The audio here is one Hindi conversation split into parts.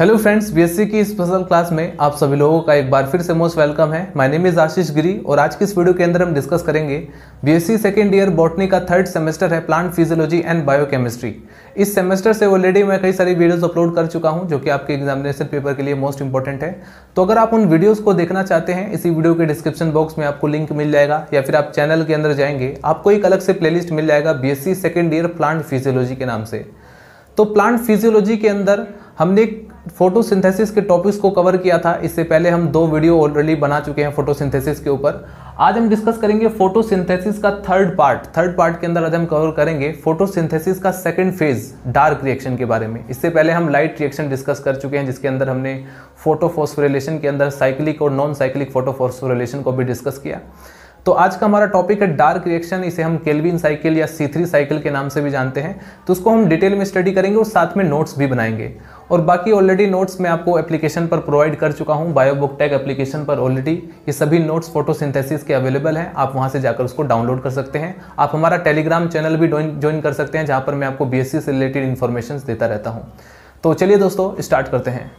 हेलो फ्रेंड्स बीएससी की इस स्पेशल क्लास में आप सभी लोगों का एक बार फिर से मोस्ट वेलकम है my name is Ashish Giri और आज की इस वीडियो के अंदर हम डिस्कस करेंगे बीएससी सेकेंड ईयर बॉटनी का थर्ड सेमेस्टर है प्लांट फिजियोलॉजी एंड बायोकेमिस्ट्री इस सेमेस्टर से ऑलरेडी मैं कई सारी वीडियोज़ अपलोड कर चुका हूँ जो कि आपके एग्जामिनेशन पेपर के लिए मोस्ट इंपॉर्टेंट है तो अगर आप उन वीडियोज़ को देखना चाहते हैं इसी वीडियो के डिस्क्रिप्शन बॉक्स में आपको लिंक मिल जाएगा या फिर आप चैनल के अंदर जाएंगे आपको एक अलग से प्ले मिल जाएगा BSc second year plant physiology के नाम से तो प्लांट फिजियोलॉजी के अंदर हमने फोटोसिंथेसिस के टॉपिक्स को कवर किया था इससे पहले हम दो वीडियो ऑलरेडी बना चुके हैं फोटोसिंथेसिस के ऊपर आज हम डिस्कस करेंगे फोटोसिंथेसिस का थर्ड पार्ट थर्ड पार्ट के अंदर आज हम कवर करेंगे फोटोसिंथेसिस का सेकंड फेज डार्क रिएक्शन के बारे में इससे पहले हम लाइट रिएक्शन डिस्कस कर चुके हैं जिसके अंदर हमने फोटोफॉस्फोरिलेशन के अंदर साइक्लिक और नॉन साइक्लिक फोटोफॉस्फोरिलेशन को भी डिस्कस किया तो आज का हमारा टॉपिक है डार्क रिएक्शन इसे हम केल्विन साइकिल या सी थ्री साइकिल के नाम से भी जानते हैं तो उसको हम डिटेल में स्टडी करेंगे और साथ में नोट्स भी बनाएंगे और बाकी ऑलरेडी नोट्स मैं आपको एप्लीकेशन पर प्रोवाइड कर चुका हूँ बायोबुक टैग एप्लीकेशन पर ऑलरेडी ये सभी नोट्स फोटोसिंथेसिस के अवेलेबल हैं आप वहाँ से जाकर उसको डाउनलोड कर सकते हैं आप हमारा टेलीग्राम चैनल भी ज्वाइन कर सकते हैं जहाँ पर मैं आपको बी से रिलेटेड इन्फॉर्मेशन देता रहता हूँ तो चलिए दोस्तों स्टार्ट करते हैं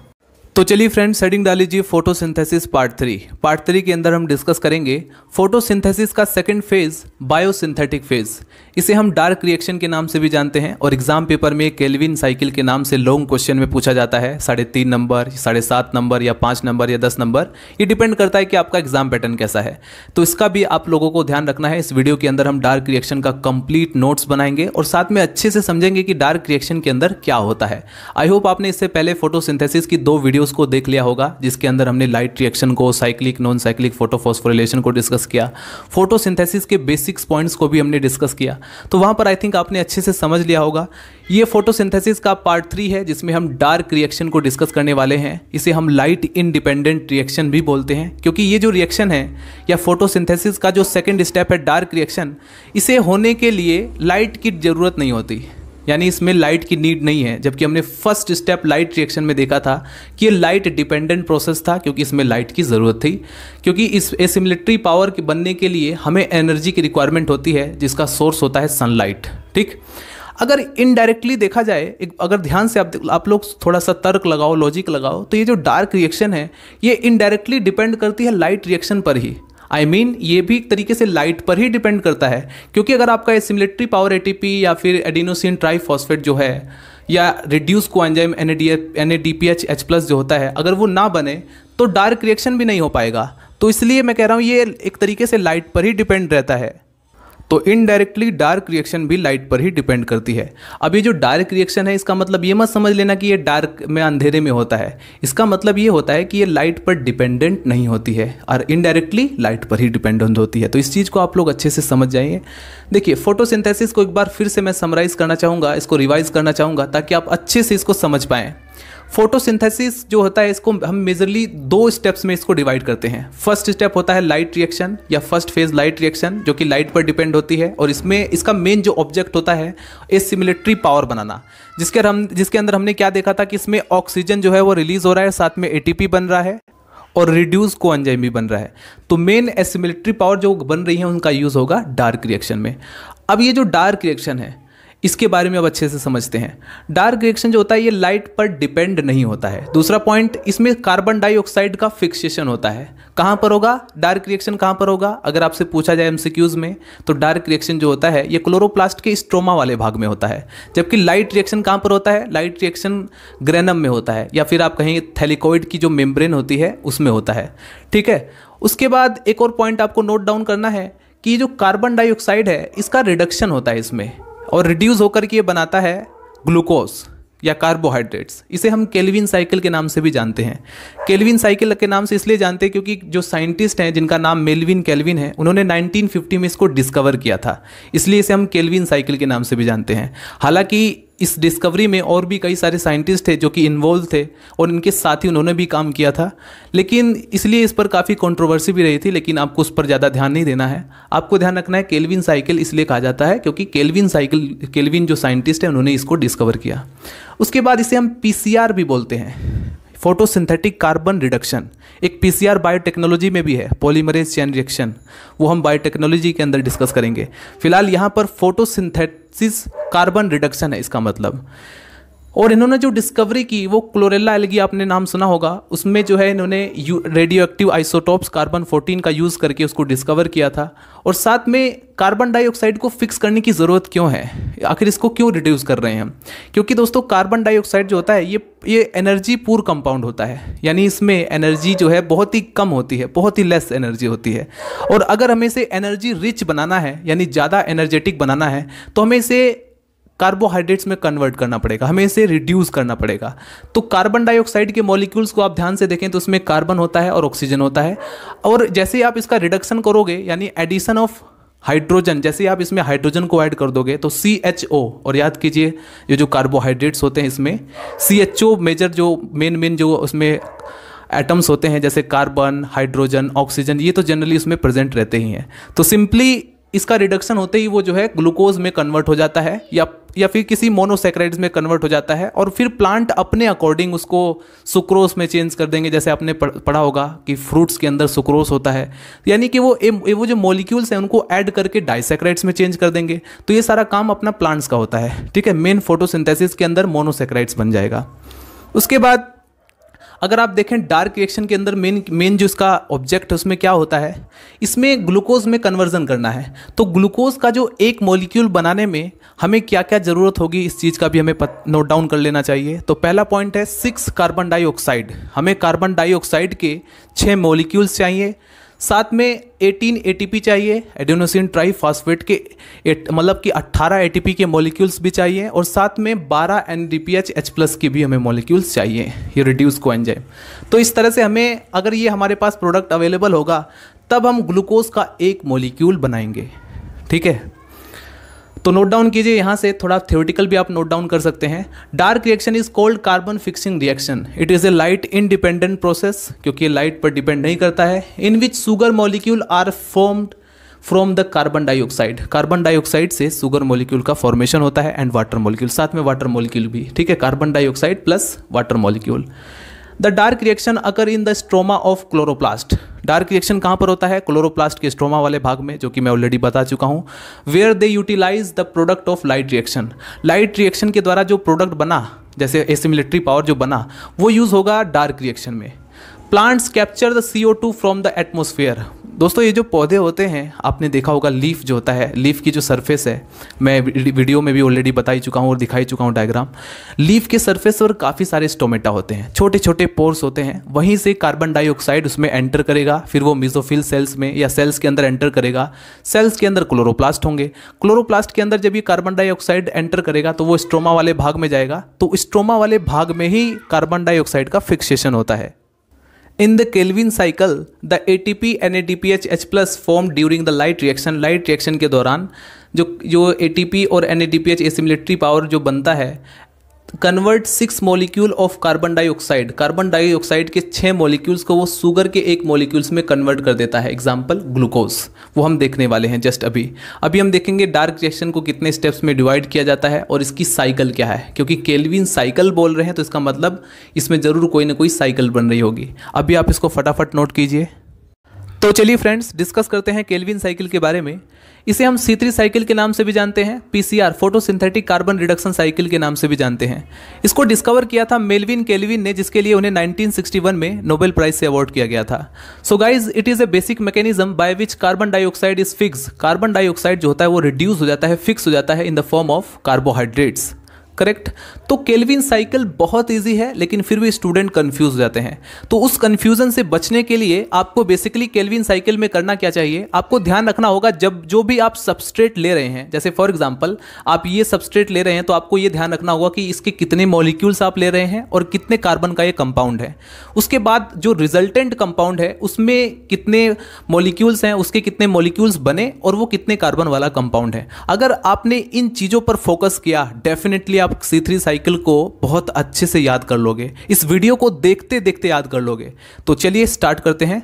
तो चलिए फ्रेंड सेटिंग डाल लीजिए photosynthesis part three part three के अंदर हम डिस्कस करेंगे फोटोसिंथेसिस का सेकंड फेज बायोसिंथेटिक फेज इसे हम डार्क रिएक्शन के नाम से भी जानते हैं और एग्जाम पेपर में केल्विन साइकिल के नाम से लॉन्ग क्वेश्चन में पूछा जाता है साढ़े तीन नंबर साढ़े सात नंबर या पाँच नंबर या दस नंबर ये डिपेंड करता है कि आपका एग्जाम पैटर्न कैसा है तो इसका भी आप लोगों को ध्यान रखना है इस वीडियो के अंदर हम डार्क रिएक्शन का कंप्लीट नोट्स बनाएंगे और साथ में अच्छे से समझेंगे कि डार्क रिएक्शन के अंदर क्या होता है आई होप आपने इससे पहले फोटो की दो वीडियोज को देख लिया होगा जिसके अंदर हमने लाइट रिएक्शन को साइक्लिक नॉन साइक्लिक फोटोफॉस्फोरिलेशन को डिस्कस किया फोटो के बेसिक्स पॉइंट्स को भी हमने डिस्कस किया तो वहाँ पर आई थिंक आपने अच्छे से समझ लिया होगा ये फोटोसिंथेसिस का पार्ट थ्री है जिसमें हम डार्क रिएक्शन को डिस्कस करने वाले हैं इसे हम लाइट इनडिपेंडेंट रिएक्शन भी बोलते हैं क्योंकि ये जो रिएक्शन है या फोटोसिंथेसिस का जो सेकेंड स्टेप है डार्क रिएक्शन इसे होने के लिए लाइट की ज़रूरत नहीं होती यानी इसमें लाइट की नीड नहीं है जबकि हमने फर्स्ट स्टेप लाइट रिएक्शन में देखा था कि ये लाइट डिपेंडेंट प्रोसेस था क्योंकि इसमें लाइट की ज़रूरत थी क्योंकि इस एसिमिलिट्री पावर के बनने के लिए हमें एनर्जी की रिक्वायरमेंट होती है जिसका सोर्स होता है सनलाइट ठीक अगर इनडायरेक्टली देखा जाए एक अगर ध्यान से आप आप लोग थोड़ा सा तर्क लगाओ लॉजिक लगाओ तो ये जो डार्क रिएक्शन है ये इनडायरेक्टली डिपेंड करती है लाइट रिएक्शन पर ही आई I मीन mean, ये भी एक तरीके से लाइट पर ही डिपेंड करता है क्योंकि अगर आपका एसिमिलेटरी पावर एटीपी या फिर एडिनोसिन ट्राईफॉस्फेट जो है या रिड्यूस को N N A D P H H plus जो होता है अगर वो ना बने तो डार्क रिएक्शन भी नहीं हो पाएगा तो इसलिए मैं कह रहा हूँ ये एक तरीके से लाइट पर ही डिपेंड रहता है तो इनडायरेक्टली डार्क रिएक्शन भी लाइट पर ही डिपेंड करती है अब ये जो डार्क रिएक्शन है इसका मतलब ये मत समझ लेना कि ये डार्क में अंधेरे में होता है इसका मतलब ये होता है कि ये लाइट पर डिपेंडेंट नहीं होती है और इनडायरेक्टली लाइट पर ही डिपेंडेंट होती है तो इस चीज़ को आप लोग अच्छे से समझ जाइए देखिए फोटोसिंथेसिस को एक बार फिर से मैं समराइज़ करना चाहूँगा इसको रिवाइज़ करना चाहूँगा ताकि आप अच्छे से इसको समझ पाएँ फोटोसिंथेसिस जो होता है इसको हम मेजरली दो स्टेप्स में इसको डिवाइड करते हैं फर्स्ट स्टेप होता है लाइट रिएक्शन या फर्स्ट फेज लाइट रिएक्शन जो कि लाइट पर डिपेंड होती है और इसमें इसका मेन जो ऑब्जेक्ट होता है ए सिमिलिट्री पावर बनाना जिसके हम जिसके अंदर हमने क्या देखा था कि इसमें ऑक्सीजन जो है वो रिलीज हो रहा है साथ में ए बन रहा है और रिड्यूस को भी बन रहा है तो मेन एसिमिलिट्री पावर जो बन रही है उनका यूज़ होगा डार्क रिएक्शन में अब ये जो डार्क रिएक्शन है इसके बारे में अब अच्छे से समझते हैं डार्क रिएक्शन जो होता है ये लाइट पर डिपेंड नहीं होता है दूसरा पॉइंट इसमें कार्बन डाइऑक्साइड का फिक्सेशन होता है कहाँ पर होगा डार्क रिएक्शन कहाँ पर होगा अगर आपसे पूछा जाए एमसीक्यूज में तो डार्क रिएक्शन जो होता है ये क्लोरोप्लास्ट के स्ट्रोमा वाले भाग में होता है जबकि लाइट रिएक्शन कहाँ पर होता है लाइट रिएक्शन ग्रेनम में होता है या फिर आप कहें थैलिकोइड की जो मेम्ब्रेन होती है उसमें होता है ठीक है उसके बाद एक और पॉइंट आपको नोट डाउन करना है कि जो कार्बन डाइऑक्साइड है इसका रिडक्शन होता है इसमें और रिड्यूस होकर के ये बनाता है ग्लूकोज या कार्बोहाइड्रेट्स इसे हम केल्विन साइकिल के नाम से भी जानते हैं केल्विन साइकिल के नाम से इसलिए जानते हैं क्योंकि जो साइंटिस्ट हैं जिनका नाम मेलविन केल्विन है उन्होंने 1950 में इसको डिस्कवर किया था इसलिए इसे हम केल्विन साइकिल के नाम से भी जानते हैं हालांकि इस डिस्कवरी में और भी कई सारे साइंटिस्ट थे जो कि इन्वॉल्व थे और इनके साथ ही उन्होंने भी काम किया था लेकिन इसलिए इस पर काफ़ी कंट्रोवर्सी भी रही थी लेकिन आपको उस पर ज़्यादा ध्यान नहीं देना है आपको ध्यान रखना है केल्विन साइकिल इसलिए कहा जाता है क्योंकि केल्विन साइकिल केल्विन जो साइंटिस्ट है उन्होंने इसको डिस्कवर किया उसके बाद इसे हम पी भी बोलते हैं फोटोसिंथेटिक कार्बन रिडक्शन एक पीसीआर बायोटेक्नोलॉजी में भी है पॉलीमरेज चैन रिएक्शन वो हम बायोटेक्नोलॉजी के अंदर डिस्कस करेंगे फिलहाल यहाँ पर फोटोसिंथेसिस कार्बन रिडक्शन है इसका मतलब और इन्होंने जो डिस्कवरी की वो क्लोरेला एलगी आपने नाम सुना होगा उसमें जो है इन्होंने रेडियो एक्टिव आइसोटॉप्स कार्बन 14 का यूज़ करके उसको डिस्कवर किया था और साथ में कार्बन डाइऑक्साइड को फिक्स करने की ज़रूरत क्यों है आखिर इसको क्यों रिड्यूस कर रहे हैं हम क्योंकि दोस्तों कार्बन डाइऑक्साइड जो होता है ये ये एनर्जी पूर कंपाउंड होता है यानी इसमें एनर्जी जो है बहुत ही कम होती है बहुत ही लेस एनर्जी होती है और अगर हमें इसे एनर्जी रिच बनाना है यानी ज़्यादा एनर्जेटिक बनाना है तो हमें इसे कार्बोहाइड्रेट्स में कन्वर्ट करना पड़ेगा हमें इसे रिड्यूस करना पड़ेगा तो कार्बन डाइऑक्साइड के मॉलिक्यूल्स को आप ध्यान से देखें तो उसमें कार्बन होता है और ऑक्सीजन होता है और जैसे ही आप इसका रिडक्शन करोगे यानी एडिशन ऑफ हाइड्रोजन जैसे ही आप इसमें हाइड्रोजन को ऐड कर दोगे तो सी एच ओ और याद कीजिए ये जो कार्बोहाइड्रेट्स होते हैं इसमें सी एच ओ मेजर जो मेन मेन जो उसमें एटम्स होते हैं जैसे कार्बन हाइड्रोजन ऑक्सीजन ये तो जनरली उसमें प्रेजेंट रहते ही हैं तो सिंपली इसका रिडक्शन होते ही वो जो है ग्लूकोज में कन्वर्ट हो जाता है या या फिर किसी मोनोसेक्राइड्स में कन्वर्ट हो जाता है और फिर प्लांट अपने अकॉर्डिंग उसको सुक्रोस में चेंज कर देंगे जैसे आपने पढ़ा होगा कि फ्रूट्स के अंदर सुक्रोस होता है यानी कि वो ए, वो जो मॉलिक्यूल्स हैं उनको ऐड करके डाइसेक्राइड्स में चेंज कर देंगे तो ये सारा काम अपना प्लांट्स का होता है ठीक है मेन फोटोसिंथेसिस के अंदर मोनोसेक्राइड्स बन जाएगा उसके बाद अगर आप देखें डार्क रिएक्शन के अंदर मेन मेन जो इसका ऑब्जेक्ट है उसमें क्या होता है इसमें ग्लूकोज में कन्वर्जन करना है तो ग्लूकोज का जो एक मॉलिक्यूल बनाने में हमें क्या क्या ज़रूरत होगी इस चीज़ का भी हमें नोट डाउन कर लेना चाहिए तो पहला पॉइंट है सिक्स कार्बन डाइऑक्साइड हमें कार्बन डाइऑक्साइड के छः मॉलिक्यूल्स चाहिए साथ में 18 एटीपी चाहिए एडोनोसिन ट्राई फास्फेट के मतलब कि 18 एटीपी के मॉलिक्यूल्स भी चाहिए और साथ में 12 N D P H H plus के भी हमें मॉलिक्यूल्स चाहिए ये रिड्यूस को एंजाइम तो इस तरह से हमें अगर ये हमारे पास प्रोडक्ट अवेलेबल होगा तब हम ग्लूकोज का एक मॉलिक्यूल बनाएंगे ठीक है तो नोट डाउन कीजिए यहाँ से थोड़ा थ्योरेटिकल भी आप नोट डाउन कर सकते हैं dark reaction is called carbon fixing reaction it is a light independent process क्योंकि ये लाइट पर डिपेंड नहीं करता है in which sugar molecule are formed from the carbon dioxide carbon dioxide से सुगर मॉलिक्यूल का फॉर्मेशन होता है एंड वाटर मॉलिक्यूल साथ में वाटर मॉलिक्यूल भी ठीक है carbon dioxide plus water molecule the dark reaction occur in the stroma of chloroplast dark reaction कहाँ पर होता है क्लोरोप्लास्ट के स्ट्रोमा वाले भाग में जो कि मैं ऑलरेडी बता चुका हूँ where they utilise the product of light reaction light reaction के द्वारा जो प्रोडक्ट बना जैसे एसिमिलिट्री पावर जो बना वो यूज़ होगा डार्क रिएक्शन में plants capture the C O two from the atmosphere दोस्तों ये जो पौधे होते हैं आपने देखा होगा लीफ जो होता है लीफ की जो सरफेस है मैं वीडियो में भी ऑलरेडी बता ही चुका हूँ और दिखाई चुका हूँ डायग्राम लीफ के सरफेस पर काफ़ी सारे स्टोमेटा होते हैं छोटे छोटे पोर्स होते हैं वहीं से कार्बन डाइऑक्साइड उसमें एंटर करेगा फिर वो मिजोफिल सेल्स में या सेल्स के अंदर एंटर करेगा सेल्स के अंदर क्लोरोप्लास्ट होंगे क्लोरोप्लास्ट के अंदर जब ये कार्बन डाइऑक्साइड एंटर करेगा तो वो स्ट्रोमा वाले भाग में जाएगा तो स्ट्रोमा वाले भाग में ही कार्बन डाइऑक्साइड का फिक्सेशन होता है In the Kelvin cycle, the ATP and ADPH H plus formed during the light reaction. Light reaction के दौरान जो जो ATP और NADPH एसिमिलेटरी पावर जो बनता है convert six molecule of carbon dioxide carbon dioxide के छः मॉलिक्यूल्स को वो शुगर के एक मॉलिक्यूल्स में कन्वर्ट कर देता है एग्जाम्पल ग्लूकोज वो हम देखने वाले हैं जस्ट अभी अभी हम देखेंगे डार्क रिएक्शन को कितने स्टेप्स में डिवाइड किया जाता है और इसकी साइकिल क्या है क्योंकि केलविन साइकिल बोल रहे हैं तो इसका मतलब इसमें ज़रूर कोई ना कोई साइकिल बन रही होगी अभी आप इसको फटाफट नोट कीजिए तो चलिए फ्रेंड्स डिस्कस करते हैं केल्विन साइकिल के बारे में इसे हम सीतरी साइकिल के नाम से भी जानते हैं PCR photosynthetic carbon reduction cycle के नाम से भी जानते हैं इसको डिस्कवर किया था मेलविन केल्विन ने जिसके लिए उन्हें 1961 में नोबेल प्राइज से अवार्ड किया गया था so guys it is a basic mechanism by which carbon dioxide is fix carbon dioxide जो होता है वो रिड्यूस हो जाता है फिक्स हो जाता है in the form of carbohydrates correct तो केल्विन साइकिल बहुत ईजी है लेकिन फिर भी स्टूडेंट कन्फ्यूज जाते हैं तो उस कन्फ्यूजन से बचने के लिए आपको बेसिकली केल्विन साइकिल में करना क्या चाहिए आपको ध्यान रखना होगा जब जो भी आप सबस्ट्रेट ले रहे हैं जैसे फॉर एग्जाम्पल आप ये सबस्ट्रेट ले रहे हैं तो आपको ये ध्यान रखना होगा कि इसके कितने मॉलिक्यूल्स आप ले रहे हैं और कितने कार्बन का ये कंपाउंड है उसके बाद जो रिजल्टेंट कंपाउंड है उसमें कितने मॉलिक्यूल्स हैं उसके कितने मॉलिक्यूल्स बने और वो कितने कार्बन वाला कंपाउंड है अगर आपने इन चीज़ों पर फोकस किया डेफिनेटली आप आप C3 थ्री साइकिल को बहुत अच्छे से याद कर लोगे इस वीडियो को देखते देखते याद कर लोगे तो चलिए स्टार्ट करते हैं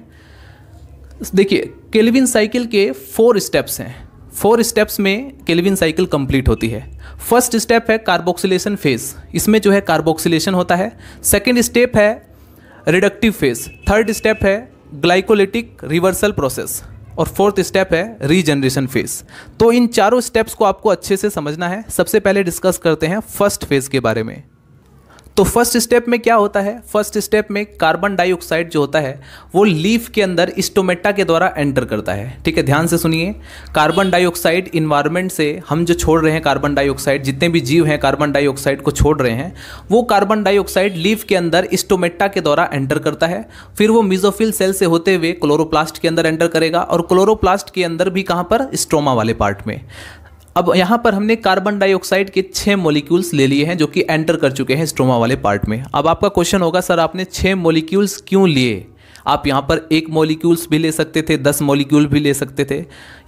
देखिए केल्विन साइकिल के फोर स्टेप्स हैं फोर स्टेप्स में केल्विन साइकिल कंप्लीट होती है फर्स्ट स्टेप है कार्बोक्सिलेशन फेज इसमें जो है कार्बोक्सिलेशन होता है सेकेंड स्टेप है रिडक्टिव फेज थर्ड स्टेप है ग्लाइकोलिटिक रिवर्सल प्रोसेस और फोर्थ स्टेप है रीजनरेशन फेज तो इन चारों स्टेप्स को आपको अच्छे से समझना है सबसे पहले डिस्कस करते हैं फर्स्ट फेज के बारे में तो फर्स्ट स्टेप में क्या होता है फर्स्ट स्टेप में कार्बन डाइऑक्साइड जो होता है वो लीफ के अंदर स्टोमेटा के द्वारा एंटर करता है ठीक है ध्यान से सुनिए कार्बन डाइऑक्साइड इन्वायरमेंट से हम जो छोड़ रहे हैं कार्बन डाइऑक्साइड जितने भी जीव हैं कार्बन डाइऑक्साइड को छोड़ रहे हैं वो कार्बन डाइऑक्साइड लीफ के अंदर स्टोमेटा के द्वारा एंटर करता है फिर वो मिजोफिल सेल से होते हुए क्लोरोप्लास्ट के अंदर एंटर करेगा और क्लोरोप्लास्ट के अंदर भी कहाँ पर स्ट्रोमा वाले पार्ट में अब यहाँ पर हमने कार्बन डाइऑक्साइड के छः मोलिक्यूल्स ले लिए हैं जो कि एंटर कर चुके हैं स्ट्रोमा वाले पार्ट में अब आपका क्वेश्चन होगा सर आपने छः मोलिक्यूल्स क्यों लिए आप यहाँ पर एक मोलिक्यूल्स भी ले सकते थे दस मोलिक्यूल भी ले सकते थे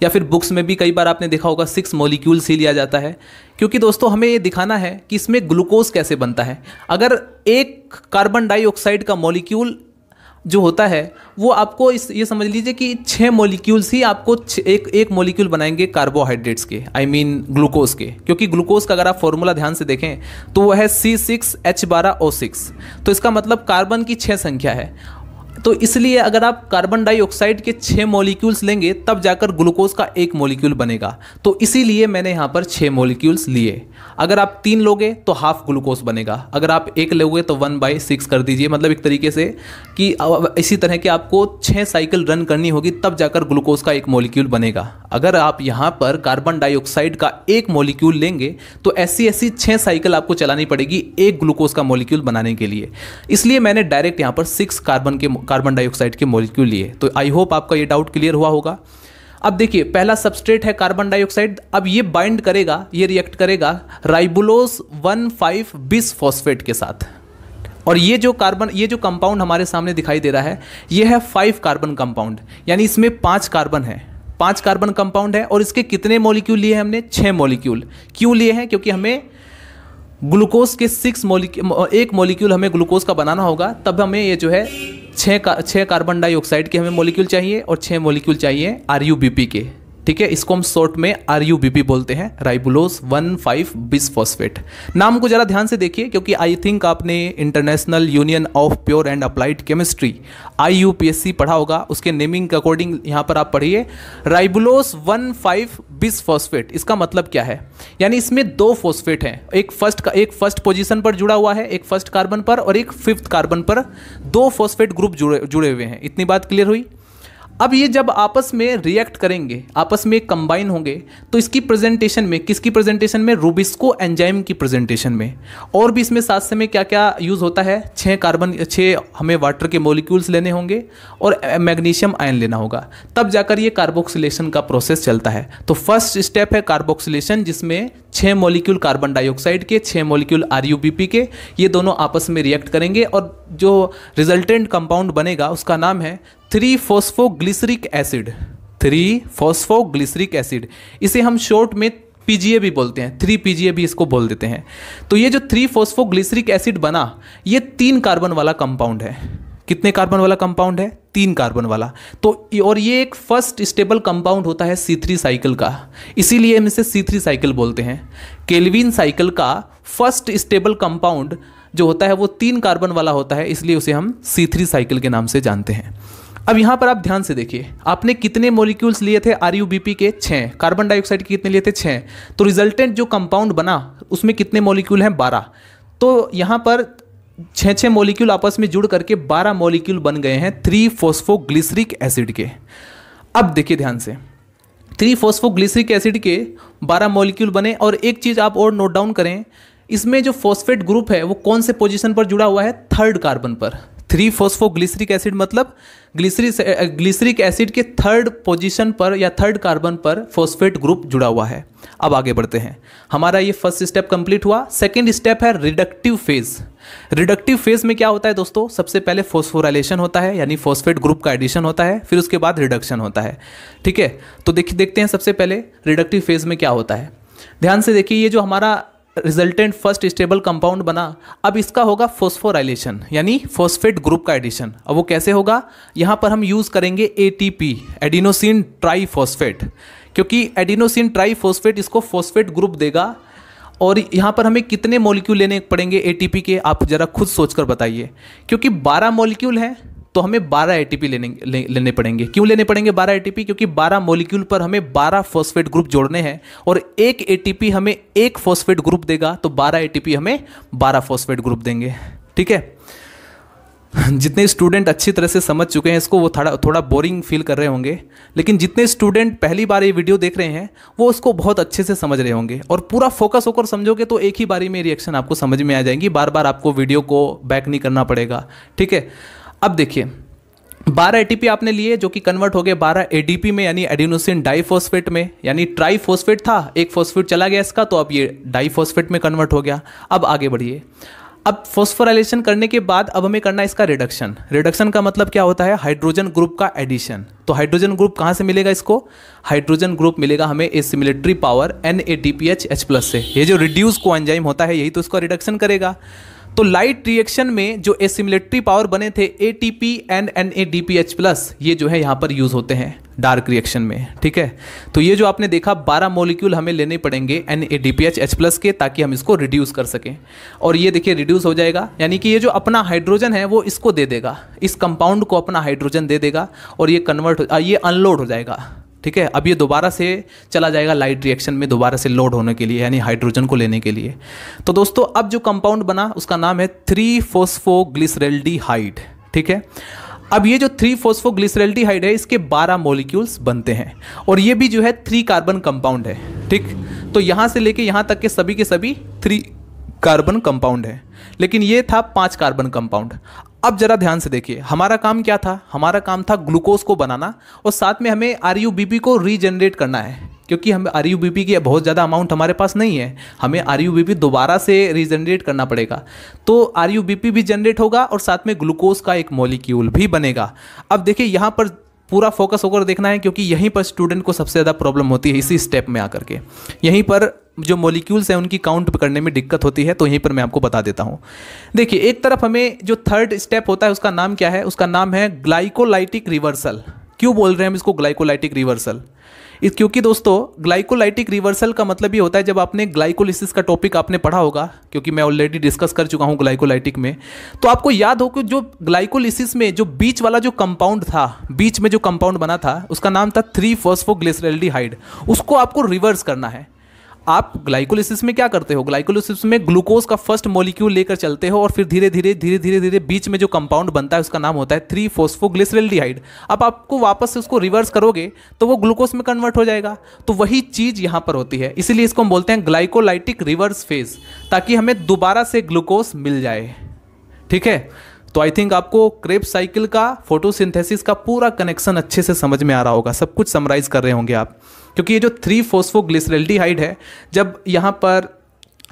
या फिर बुक्स में भी कई बार आपने देखा होगा सिक्स मोलिक्यूल्स ही लिया जाता है क्योंकि दोस्तों हमें ये दिखाना है कि इसमें ग्लूकोज कैसे बनता है अगर एक कार्बन डाइऑक्साइड का मोलिक्यूल जो होता है वो आपको इस ये समझ लीजिए कि छः मोलिक्यूल्स ही आपको एक एक मोलिक्यूल बनाएंगे कार्बोहाइड्रेट्स के आई मीन ग्लूकोज के क्योंकि ग्लूकोज का अगर आप फॉर्मूला ध्यान से देखें तो वह है सी सिक्स एच बारह ओ सिक्स तो इसका मतलब कार्बन की छः संख्या है तो इसलिए अगर आप कार्बन डाइऑक्साइड के छः मॉलिक्यूल्स लेंगे तब जाकर ग्लूकोज का एक मॉलिक्यूल बनेगा तो इसीलिए मैंने यहाँ पर छः मॉलिक्यूल्स लिए अगर आप तीन लोगे तो हाफ ग्लूकोज बनेगा अगर आप एक लोगे तो वन बाई सिक्स कर दीजिए मतलब एक तरीके से कि इसी तरह के आपको छः साइकिल रन करनी होगी तब जाकर ग्लूकोज का एक मॉलिक्यूल बनेगा अगर आप यहाँ पर कार्बन डाइऑक्साइड का एक मॉलिक्यूल लेंगे तो ऐसी ऐसी छः साइकिल आपको चलानी पड़ेगी एक ग्लूकोज का मॉलिक्यूल बनाने के लिए इसलिए मैंने डायरेक्ट यहाँ पर सिक्स कार्बन के कार्बन डाइऑक्साइड के मॉलिक्यूल लिए तो आई होप आपका ये डाउट क्लियर हुआ होगा अब देखिए पहला सबस्ट्रेट है कार्बन डाइऑक्साइड अब ये बाइंड करेगा ये रिएक्ट करेगा ribulose one five bis phosphate के साथ और ये जो कार्बन ये जो कंपाउंड हमारे सामने दिखाई दे रहा है ये है फाइव कार्बन कंपाउंड यानी इसमें पांच कार्बन है पांच कार्बन कंपाउंड है और इसके कितने मॉलिक्यूल लिए हमने छह मॉलिक्यूल क्यों लिए हैं क्योंकि हमें ग्लूकोज के सिक्स मोलिक्यूल एक मोलिक्यूल हमें ग्लूकोज का बनाना होगा तब हमें ये जो है छः का छः कार्बन डाइऑक्साइड के हमें मोलिक्यूल चाहिए और छः मोलिक्यूल चाहिए आर के ठीक है इसको हम शॉर्ट में आर बोलते हैं राइबुलोस वन फाइव फॉस्फेट नाम को ज़रा ध्यान से देखिए क्योंकि आई थिंक आपने International Union of Pure and Applied Chemistry I पढ़ा होगा उसके नेमिंग के अकॉर्डिंग यहाँ पर आप पढ़िए ribulose one five bis phosphate इसका मतलब क्या है यानी इसमें दो फॉस्फेट हैं एक फर्स्ट का एक फर्स्ट पोजीशन पर जुड़ा हुआ है एक फर्स्ट कार्बन पर और एक फिफ्थ कार्बन पर दो फॉस्फेट ग्रुप जुड़े जुड़े हुए हैं इतनी बात क्लियर हुई अब ये जब आपस में रिएक्ट करेंगे आपस में कंबाइन होंगे तो इसकी प्रेजेंटेशन में किसकी प्रेजेंटेशन में रूबिस्को एंजाइम की प्रेजेंटेशन में और भी इसमें साथ समय क्या क्या यूज़ होता है छः कार्बन छः हमें वाटर के मोलिक्यूल्स लेने होंगे और मैग्नीशियम आयन लेना होगा तब जाकर ये कार्बोक्सिलेशन का प्रोसेस चलता है तो फर्स्ट स्टेप है कार्बोक्सिलेशन जिसमें छः मोलिक्यूल कार्बन डाइऑक्साइड के छः मोलिक्यूल आर के ये दोनों आपस में रिएक्ट करेंगे और जो रिजल्टेंट कंपाउंड बनेगा उसका नाम है three glyceric acid three phosphoglyceric acid इसे हम शॉर्ट में पीजीए भी बोलते हैं थ्री पीजीए भी इसको बोल देते हैं तो ये जो थ्री ग्लिसरिक एसिड बना ये तीन कार्बन वाला कंपाउंड है कितने कार्बन वाला कंपाउंड है तीन कार्बन वाला तो और ये एक फर्स्ट स्टेबल कंपाउंड होता है सी थ्री साइकिल का इसीलिए हम इसे सी थ्री साइकिल बोलते हैं केल्विन साइकिल का फर्स्ट स्टेबल कंपाउंड जो होता है वो तीन कार्बन वाला होता है इसलिए उसे हम सी थ्री साइकिल के नाम से जानते हैं अब यहां पर आप ध्यान से देखिए आपने कितने मोलिक्यूल्स लिए थे आर के छः कार्बन डाइऑक्साइड के कितने लिए थे छः तो रिजल्टेंट जो कंपाउंड बना उसमें कितने मोलिक्यूल हैं बारह तो यहां पर छः छः मोलिक्यूल आपस में जुड़ करके बारह मोलिक्यूल बन गए हैं थ्री फोस्फोग्लिसरिक एसिड के अब देखिए ध्यान से थ्री फोस्फोग्लिसरिक एसिड के बारह मोलिक्यूल बने और एक चीज़ आप और नोट डाउन करें इसमें जो फॉस्फेट ग्रुप है वो कौन से पोजीशन पर जुड़ा हुआ है थर्ड कार्बन पर थ्री फोस्फोग्लिसरिक एसिड मतलब ग्लिसरिक ग्लिसरिक एसिड के थर्ड पोजीशन पर या थर्ड कार्बन पर फॉस्फेट ग्रुप जुड़ा हुआ है अब आगे बढ़ते हैं हमारा ये फर्स्ट स्टेप कंप्लीट हुआ सेकेंड स्टेप है रिडक्टिव फेज रिडक्टिव फेज में क्या होता है दोस्तों सबसे पहले फोस्फोराइलेशन होता है यानी फोस्फेट ग्रुप का एडिशन होता है फिर उसके बाद रिडक्शन होता है ठीक है तो देखिए देखते हैं सबसे पहले रिडक्टिव फेज में क्या होता है ध्यान से देखिए ये जो हमारा रिजल्टेंट फर्स्ट स्टेबल कंपाउंड बना अब इसका होगा फोस्फोराइलेशन यानी फोस्फेट ग्रुप का एडिशन अब वो कैसे होगा यहाँ पर हम यूज़ करेंगे ए पी एडिनोसिन फोस्फेट क्योंकि एडिनोसिन फोस्फेट इसको फॉस्फेट ग्रुप देगा और यहाँ पर हमें कितने मॉलिक्यूल लेने पड़ेंगे एटीपी के आप ज़रा खुद सोच कर बताइए क्योंकि बारह मॉलिक्यूल हैं तो हमें 12 एटीपी लेने लेने पड़ेंगे क्यों लेने पड़ेंगे 12 एटीपी क्योंकि 12 मोलिक्यूल पर हमें 12 फॉस्फेट ग्रुप जोड़ने हैं और एक एटीपी हमें एक फॉस्फेट ग्रुप देगा तो 12 एटीपी हमें 12 फॉस्फेट ग्रुप देंगे ठीक है जितने स्टूडेंट अच्छी तरह से समझ चुके हैं इसको वो थोड़ा थोड़ा बोरिंग फील कर रहे होंगे लेकिन जितने स्टूडेंट पहली बार ये वीडियो देख रहे हैं वो उसको बहुत अच्छे से समझ रहे होंगे और पूरा फोकस होकर समझोगे तो एक ही बारी में रिएक्शन आपको समझ में आ जाएंगी बार बार आपको वीडियो को बैक नहीं करना पड़ेगा ठीक है अब देखिए 12 एटीपी आपने लिए जो कि कन्वर्ट हो गए 12 एडीपी में यानी एडिनोसिन डाइफोस्फेट में यानी ट्राइफोस्फेट था एक फोस्फेट चला गया इसका तो अब ये डाइफोस्फेट में कन्वर्ट हो गया अब आगे बढ़िए अब फोस्फोराइलेशन करने के बाद अब हमें करना है इसका रिडक्शन रिडक्शन का मतलब क्या होता है हाइड्रोजन ग्रुप का एडिशन तो हाइड्रोजन ग्रुप कहाँ से मिलेगा इसको हाइड्रोजन ग्रुप मिलेगा हमें assimilatory power N A T P H H plus से ये जो रिड्यूस को होता है यही तो इसका रिडक्शन करेगा तो लाइट रिएक्शन में जो एसिमिलेट्री पावर बने थे A T P and N A D P H plus ये जो है यहाँ पर यूज़ होते हैं डार्क रिएक्शन में ठीक है तो ये जो आपने देखा 12 मॉलिक्यूल हमें लेने पड़ेंगे N A D P H H plus के ताकि हम इसको रिड्यूस कर सकें और ये देखिए रिड्यूस हो जाएगा यानी कि ये जो अपना हाइड्रोजन है वो इसको दे देगा इस कंपाउंड को अपना हाइड्रोजन दे देगा और ये कन्वर्ट हो ये अनलोड हो जाएगा ठीक है अब ये दोबारा से चला जाएगा लाइट रिएक्शन में दोबारा से लोड होने के लिए यानी हाइड्रोजन को लेने के लिए तो दोस्तों अब जो कंपाउंड बना उसका नाम है थ्री हाइड ठीक है अब ये जो थ्री हाइड है इसके बारह मोलिक्यूल्स बनते हैं और ये भी जो है थ्री कार्बन कंपाउंड है ठीक तो यहाँ से लेके यहाँ तक के सभी के सभी थ्री कार्बन कंपाउंड है लेकिन ये था पांच कार्बन कंपाउंड अब जरा ध्यान से देखिए हमारा काम क्या था हमारा काम था ग्लूकोज को बनाना और साथ में हमें आर यू बी पी को रीजनरेट करना है क्योंकि हम आर यू बी पी की बहुत ज़्यादा अमाउंट हमारे पास नहीं है हमें आर यू बी पी दोबारा से रीजनरेट करना पड़ेगा तो आर यू बी पी भी जनरेट होगा और साथ में ग्लूकोज का एक मॉलिक्यूल भी बनेगा अब देखिए यहाँ पर पूरा फोकस होकर देखना है क्योंकि यहीं पर स्टूडेंट को सबसे ज़्यादा प्रॉब्लम होती है इसी स्टेप में आकर के यहीं पर जो मॉलिक्यूल्स हैं उनकी काउंट करने में दिक्कत होती है तो यहीं पर मैं आपको बता देता हूँ देखिए एक तरफ हमें जो थर्ड स्टेप होता है उसका नाम क्या है उसका नाम है ग्लाइकोलाइटिक रिवर्सल क्यों बोल रहे हैं हम इसको ग्लाइकोलाइटिक रिवर्सल इस क्योंकि दोस्तों ग्लाइकोलाइटिक रिवर्सल का मतलब ये होता है जब आपने ग्लाइकोलिसिस का टॉपिक आपने पढ़ा होगा क्योंकि मैं ऑलरेडी डिस्कस कर चुका हूँ ग्लाइकोलाइटिक में तो आपको याद हो कि जो ग्लाइकोलिसिस में जो बीच वाला जो कंपाउंड था बीच में जो कंपाउंड बना था उसका नाम था थ्री फर्स्ट उसको आपको रिवर्स करना है आप ग्लाइकोलिसिस में क्या करते हो ग्लाइकोलिसिस में ग्लूकोज का फर्स्ट मॉलिक्यूल लेकर चलते हो और फिर धीरे धीरे धीरे धीरे धीरे बीच में जो कंपाउंड बनता है उसका नाम होता है थ्री फोस्फोग्लिसरेल्डिहाइड अब आपको वापस से उसको रिवर्स करोगे तो वो ग्लूकोज में कन्वर्ट हो जाएगा तो वही चीज़ यहां पर होती है इसीलिए इसको हम बोलते हैं ग्लाइकोलाइटिक रिवर्स फेज ताकि हमें दोबारा से ग्लूकोज मिल जाए ठीक है तो आई थिंक आपको क्रेप साइकिल का फोटोसिंथेसिस का पूरा कनेक्शन अच्छे से समझ में आ रहा होगा सब कुछ समराइज़ कर रहे होंगे आप क्योंकि ये जो थ्री फोस्फोग्लिसरेल्डिहाइड है जब यहाँ पर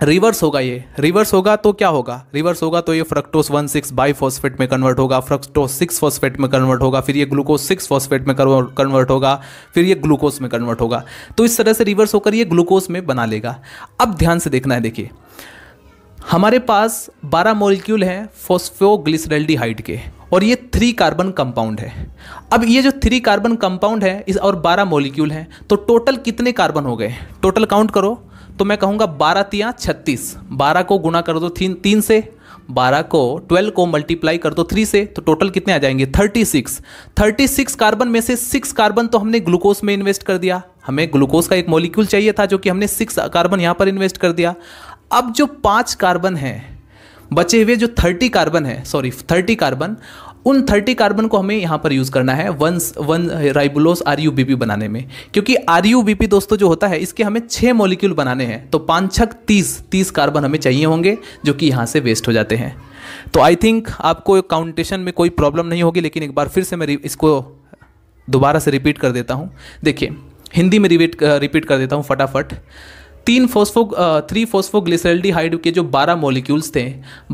रिवर्स होगा ये रिवर्स होगा तो क्या होगा रिवर्स होगा तो ये fructose one six bi phosphate में कन्वर्ट होगा फ्रक्टोस सिक्स फॉस्फेट में कन्वर्ट होगा फिर ये ग्लूकोज सिक्स फॉस्फेट में कन्वर्ट होगा फिर ये ग्लूकोज में कन्वर्ट होगा तो इस तरह से रिवर्स होकर ये ग्लूकोज में बना लेगा अब ध्यान से देखना है देखिए हमारे पास 12 मोलिक्यूल हैं फोस्फोग्लिसरल्डिहाइड के और ये थ्री कार्बन कंपाउंड है अब ये जो थ्री कार्बन कंपाउंड है इस और 12 मोलिक्यूल हैं तो टोटल कितने कार्बन हो गए टोटल काउंट करो तो मैं कहूँगा बारह तिया छत्तीस बारह को गुणा कर दो तीन तीन से बारह को ट्वेल्व को मल्टीप्लाई कर दो थ्री से तो टोटल कितने आ जाएंगे thirty six thirty six carbon में से सिक्स कार्बन तो हमने ग्लूकोज में इन्वेस्ट कर दिया हमें ग्लूकोज का एक मॉलिक्यूल चाहिए था जो कि हमने सिक्स कार्बन यहाँ पर इन्वेस्ट कर दिया अब जो पाँच कार्बन हैं बचे हुए जो थर्टी कार्बन है सॉरी थर्टी कार्बन उन थर्टी कार्बन को हमें यहाँ पर यूज़ करना है one one ribulose R U B P बनाने में क्योंकि आर यू बी पी दोस्तों जो होता है इसके हमें छः मॉलिक्यूल बनाने हैं तो पाँच छक तीस तीस कार्बन हमें चाहिए होंगे जो कि यहाँ से वेस्ट हो जाते हैं तो आई थिंक आपको काउंटेशन में कोई प्रॉब्लम नहीं होगी लेकिन एक बार फिर से मैं इसको दोबारा से रिपीट कर देता हूँ देखिए हिंदी में रिपीट रिपीट कर देता हूँ फटाफट तीन फोस्फो थ्री हाइड के जो बारह मोलिक्यूल्स थे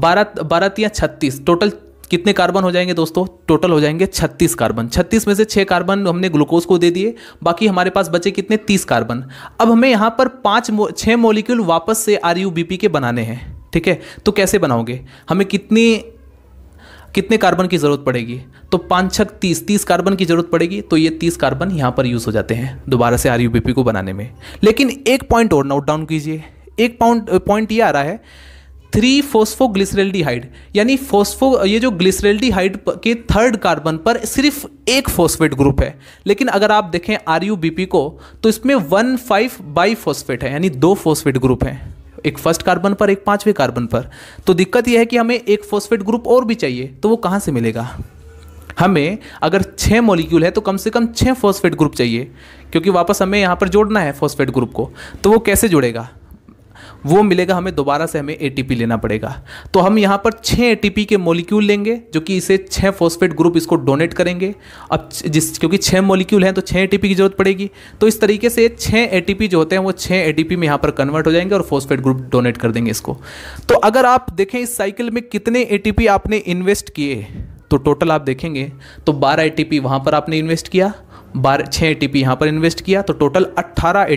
बारह बारह या छत्तीस टोटल कितने कार्बन हो जाएंगे दोस्तों टोटल हो जाएंगे 36 कार्बन 36 में से 6 कार्बन हमने ग्लूकोज को दे दिए बाकी हमारे पास बचे कितने 30 कार्बन अब हमें यहाँ पर पाँच छः मोलिक्यूल वापस से आर के बनाने हैं ठीक है तो कैसे बनाओगे हमें कितनी कितने कार्बन की ज़रूरत पड़ेगी तो पाँच छक तीस तीस कार्बन की ज़रूरत पड़ेगी तो ये तीस कार्बन यहाँ पर यूज़ हो जाते हैं दोबारा से आर को बनाने में लेकिन एक पॉइंट और नोट डाउन कीजिए एक पॉइंट पॉइंट ये आ रहा है थ्री फोस्फो फोस्फोग्लिसरेल्डिहाइड यानी फोस्फो ये जो ग्लिसरेल्डिहाइड के थर्ड कार्बन पर सिर्फ एक फोस्फेट ग्रुप है लेकिन अगर आप देखें आर को तो इसमें वन फाइव बाई फोस्फेट है यानी दो फोस्फेट ग्रुप हैं एक फर्स्ट कार्बन पर एक पांचवें कार्बन पर तो दिक्कत यह है कि हमें एक फॉस्फेट ग्रुप और भी चाहिए तो वो कहाँ से मिलेगा हमें अगर छः मॉलिक्यूल है तो कम से कम छः फॉस्फेट ग्रुप चाहिए क्योंकि वापस हमें यहाँ पर जोड़ना है फॉस्फेट ग्रुप को तो वो कैसे जुड़ेगा वो मिलेगा हमें दोबारा से हमें ए लेना पड़ेगा तो हम यहाँ पर छः ए के मोलिक्यूल लेंगे जो कि इसे छः फॉस्फेट ग्रुप इसको डोनेट करेंगे अब जिस क्योंकि छः मोलिक्यूल हैं तो छः ए की ज़रूरत पड़ेगी तो इस तरीके से छः ए जो होते हैं वो छः ए में यहाँ पर कन्वर्ट हो जाएंगे और फॉस्फेट ग्रुप डोनेट कर देंगे इसको तो अगर आप देखें इस साइकिल में कितने ए आपने इन्वेस्ट किए तो टोटल आप देखेंगे तो बारह ए टी वहाँ पर आपने इन्वेस्ट किया बारह छः ए टी यहाँ पर इन्वेस्ट किया तो टोटल अट्ठारह ए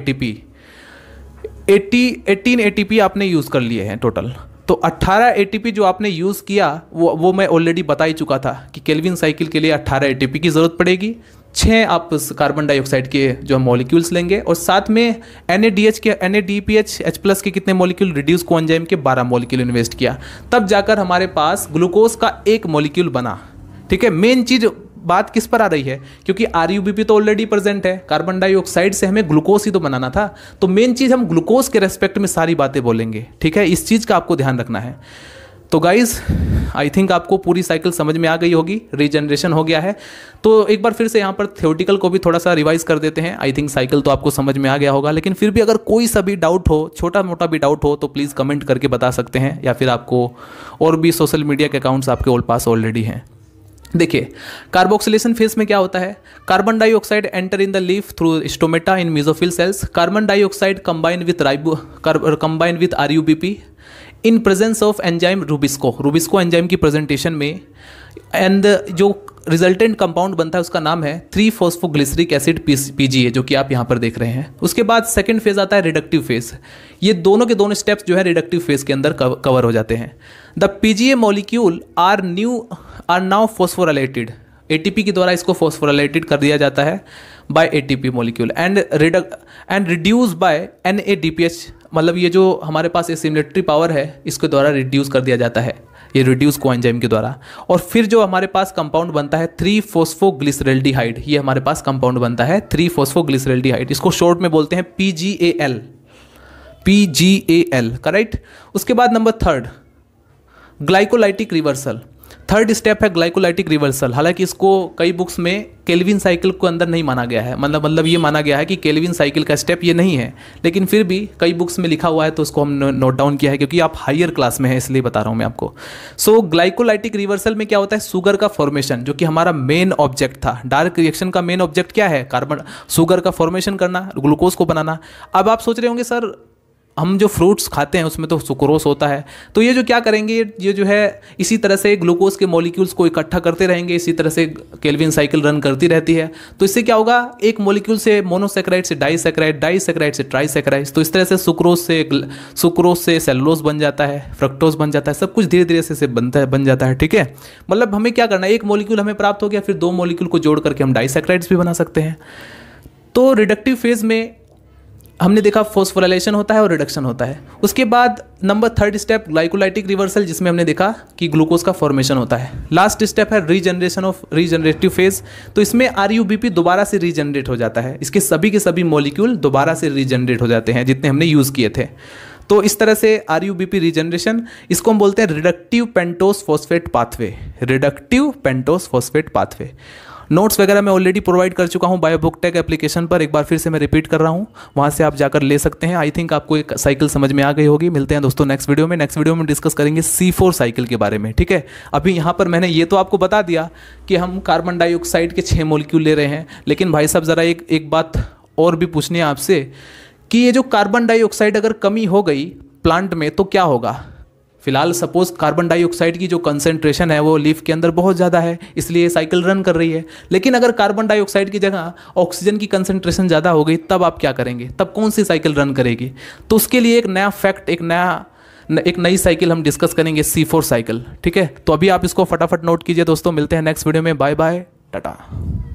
एट्टी एटीन ए आपने यूज़ कर लिए हैं टोटल तो 18 ए जो आपने यूज़ किया वो वो मैं ऑलरेडी बता ही चुका था कि केल्विन साइकिल के लिए 18 ए की ज़रूरत पड़ेगी छः आप कार्बन डाइऑक्साइड के जो मॉलिक्यूल्स लेंगे और साथ में एन के एन एच प्लस के कितने मॉलिक्यूल रिड्यूस कोंजाइम के 12 मॉलिक्यूल इन्वेस्ट किया तब जाकर हमारे पास ग्लूकोज का एक मॉलिक्यूल बना ठीक है मेन चीज़ बात किस पर आ रही है क्योंकि आर तो ऑलरेडी प्रेजेंट है कार्बन डाइऑक्साइड से हमें ग्लूकोज ही तो बनाना था तो मेन चीज़ हम ग्लूकोज के रेस्पेक्ट में सारी बातें बोलेंगे ठीक है इस चीज़ का आपको ध्यान रखना है तो गाइज आई थिंक आपको पूरी साइकिल समझ में आ गई होगी रीजनरेशन हो गया है तो एक बार फिर से यहाँ पर थ्योरेटिकल को भी थोड़ा सा रिवाइज कर देते हैं आई थिंक साइकिल तो आपको समझ में आ गया होगा लेकिन फिर भी अगर कोई सा भी डाउट हो छोटा मोटा भी डाउट हो तो प्लीज़ कमेंट करके बता सकते हैं या फिर आपको और भी सोशल मीडिया के अकाउंट्स आपके ओल पास ऑलरेडी हैं देखिए कार्बोक्सिलेशन फेज में क्या होता है carbon dioxide enter in the leaf through stomata in mesophyll cells carbon dioxide combine with ribo combine with R in presence of enzyme rubisco rubisco enzyme की प्रेजेंटेशन में एंड जो रिजल्टेंट कंपाउंड बनता है उसका नाम है थ्री फोस्फोग्लिसरिक एसिड पीजीए जो कि आप यहाँ पर देख रहे हैं उसके बाद सेकेंड फेज आता है रिडक्टिव फेज ये दोनों के दोनों स्टेप्स जो है रिडक्टिव फेज के अंदर कवर हो जाते हैं the PGA molecule are new are now phosphorylated ATP के द्वारा इसको फोस्फोरलेटेड कर दिया जाता है by ATP molecule and and reduce by N A D P H मतलब ये जो हमारे पास एसिमिलेटरी पावर है इसके द्वारा रिड्यूस कर दिया जाता है ये रिड्यूस कोएंजाइम के द्वारा और फिर जो हमारे पास कंपाउंड बनता है थ्री फोस्फोग्लिसरेल्डिहाइड ये हमारे पास कंपाउंड बनता है थ्री फोस्फोग्लिसरेल्डिहाइड इसको शॉर्ट में बोलते हैं P G A L P G A L correct उसके बाद number third glycolytic reversal third step है ग्लाइकोलाइटिक रिवर्सल हालांकि इसको कई बुक्स में केल्विन साइकिल को अंदर नहीं माना गया है मतलब मतलब ये माना गया है कि केल्विन साइकिल का स्टेप ये नहीं है लेकिन फिर भी कई बुक्स में लिखा हुआ है तो उसको हम नोट डाउन किया है क्योंकि आप हायर क्लास में हैं इसलिए बता रहा हूँ मैं आपको सो so, ग्लाइकोलाइटिक रिवर्सल में क्या होता है सुगर का फॉर्मेशन जो कि हमारा मेन ऑब्जेक्ट था डार्क रिएक्शन का मेन ऑब्जेक्ट क्या है कार्बन शुगर का फॉर्मेशन करना ग्लूकोज को बनाना अब आप सोच रहे होंगे सर हम जो फ्रूट्स खाते हैं उसमें तो सुक्रोस होता है तो ये जो क्या करेंगे ये जो है इसी तरह से ग्लूकोज के मॉलिक्यूल्स को इकट्ठा करते रहेंगे इसी तरह से केल्विन साइकिल रन करती रहती है तो इससे क्या होगा एक मॉलिक्यूल से मोनोसेक्राइड से डाई सेक्राइड से ट्राईसेक्राइड तो इस तरह से सुक्रोस से सुक्रोस से सेलोस बन जाता है फ्रक्टोस बन जाता है सब कुछ धीरे धीरे से, से बनता है बन जाता है ठीक है मतलब हमें क्या करना है एक मोलिक्यूल हमें प्राप्त हो गया फिर दो मोलिक्यूल को जोड़ करके हम डाईसेक्राइड्स भी बना सकते हैं तो रिडक्टिव फेज में हमने देखा फोस्फोराइलेशन होता है और रिडक्शन होता है उसके बाद number third step glycolytic reversal जिसमें हमने देखा कि ग्लूकोज का फॉर्मेशन होता है लास्ट स्टेप है रीजनरेशन ऑफ रीजनरेटिव फेज तो इसमें आर दोबारा से रीजनरेट हो जाता है इसके सभी के सभी मॉलिक्यूल दोबारा से रीजनरेट हो जाते हैं जितने हमने यूज़ किए थे तो इस तरह से R U B P regeneration इसको हम बोलते हैं reductive pentose phosphate pathway reductive pentose phosphate pathway notes वगैरह मैं ऑलरेडी प्रोवाइड कर चुका हूँ बायोबुक टेक एप्लीकेशन पर एक बार फिर से मैं रिपीट कर रहा हूँ वहाँ से आप जाकर ले सकते हैं आई थिंक आपको एक साइकिल समझ में आ गई होगी मिलते हैं दोस्तों नेक्स्ट वीडियो में नेक्स्ट वीडियो में डिस्कस करेंगे सी साइकिल के बारे में ठीक है अभी यहाँ पर मैंने ये तो आपको बता दिया कि हम कार्बन डाइऑक्साइड के छः मोलिक्यूल ले रहे हैं लेकिन भाई साहब ज़रा एक एक बात और भी पूछनी है आपसे कि ये जो कार्बन डाइऑक्साइड अगर कमी हो गई प्लांट में तो क्या होगा फिलहाल सपोज कार्बन डाइऑक्साइड की जो कंसेंट्रेशन है वो लीफ के अंदर बहुत ज़्यादा है इसलिए साइकिल रन कर रही है लेकिन अगर कार्बन डाइऑक्साइड की जगह ऑक्सीजन की कंसेंट्रेशन ज़्यादा हो गई तब आप क्या करेंगे तब कौन सी साइकिल रन करेगी तो उसके लिए एक नया फैक्ट एक नया एक नई साइकिल हम डिस्कस करेंगे सी फोर साइकिल ठीक है तो अभी आप इसको फटाफट नोट कीजिए दोस्तों मिलते हैं नेक्स्ट वीडियो में बाय बाय टाटा